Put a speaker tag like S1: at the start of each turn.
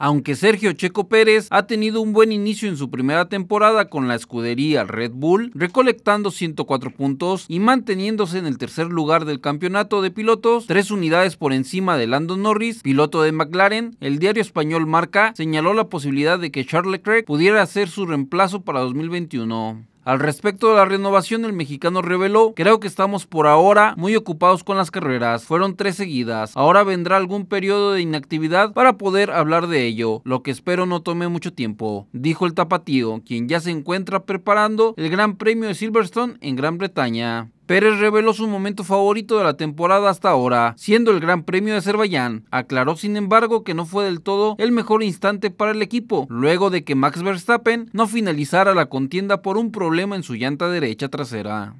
S1: Aunque Sergio Checo Pérez ha tenido un buen inicio en su primera temporada con la escudería Red Bull, recolectando 104 puntos y manteniéndose en el tercer lugar del campeonato de pilotos, tres unidades por encima de Lando Norris, piloto de McLaren, el diario español Marca señaló la posibilidad de que Charles Leclerc pudiera hacer su reemplazo para 2021. Al respecto de la renovación, el mexicano reveló, creo que estamos por ahora muy ocupados con las carreras, fueron tres seguidas, ahora vendrá algún periodo de inactividad para poder hablar de ello, lo que espero no tome mucho tiempo, dijo el tapatío, quien ya se encuentra preparando el Gran Premio de Silverstone en Gran Bretaña. Pérez reveló su momento favorito de la temporada hasta ahora, siendo el Gran Premio de Azerbaiyán. Aclaró sin embargo que no fue del todo el mejor instante para el equipo, luego de que Max Verstappen no finalizara la contienda por un problema en su llanta derecha trasera.